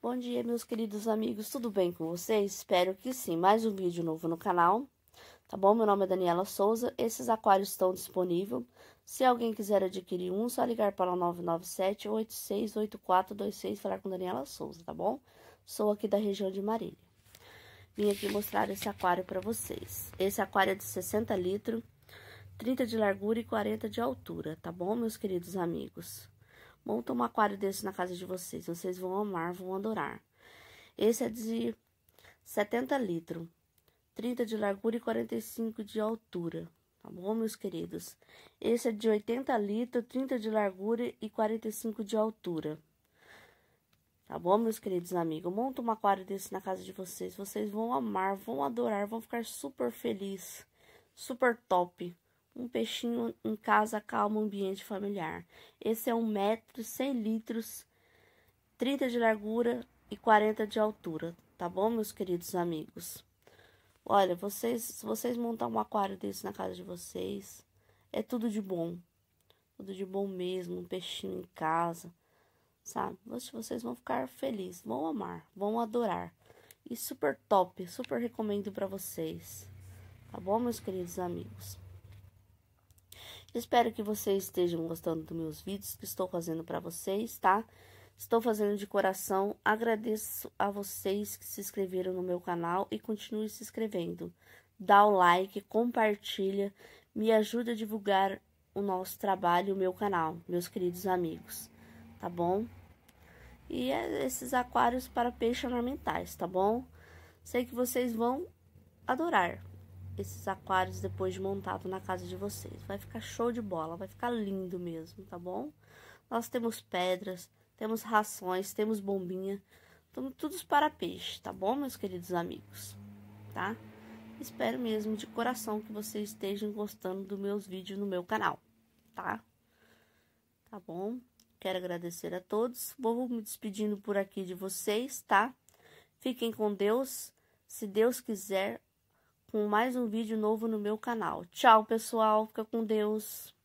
Bom dia, meus queridos amigos, tudo bem com vocês? Espero que sim. Mais um vídeo novo no canal, tá bom? Meu nome é Daniela Souza, esses aquários estão disponíveis. Se alguém quiser adquirir um, só ligar para o 997-868426 e falar com Daniela Souza, tá bom? Sou aqui da região de Marília. Vim aqui mostrar esse aquário para vocês. Esse aquário é de 60 litros, 30 de largura e 40 de altura, tá bom, meus queridos amigos? Monta um aquário desse na casa de vocês. Vocês vão amar, vão adorar. Esse é de 70 litros, 30 de largura e 45 de altura. Tá bom, meus queridos? Esse é de 80 litros, 30 de largura e 45 de altura. Tá bom, meus queridos amigos? Monta um aquário desse na casa de vocês. Vocês vão amar, vão adorar, vão ficar super felizes, super top um peixinho em casa calma ambiente familiar. Esse é um metro, 100 litros, 30 de largura e 40 de altura, tá bom, meus queridos amigos? Olha, vocês, se vocês montar um aquário desse na casa de vocês, é tudo de bom. Tudo de bom mesmo, um peixinho em casa, sabe? Vocês vão ficar felizes, vão amar, vão adorar. E super top, super recomendo para vocês. Tá bom, meus queridos amigos? Espero que vocês estejam gostando dos meus vídeos que estou fazendo para vocês, tá? Estou fazendo de coração. Agradeço a vocês que se inscreveram no meu canal e continuem se inscrevendo. Dá o like, compartilha, me ajuda a divulgar o nosso trabalho, o meu canal, meus queridos amigos, tá bom? E é esses aquários para peixes ornamentais, tá bom? Sei que vocês vão adorar esses aquários depois montado na casa de vocês. Vai ficar show de bola, vai ficar lindo mesmo, tá bom? Nós temos pedras, temos rações, temos bombinha, estamos todos para peixe, tá bom, meus queridos amigos? Tá? Espero mesmo de coração que vocês estejam gostando dos meus vídeos no meu canal, tá? Tá bom? Quero agradecer a todos. Vou me despedindo por aqui de vocês, tá? Fiquem com Deus. Se Deus quiser, com mais um vídeo novo no meu canal. Tchau, pessoal. Fica com Deus.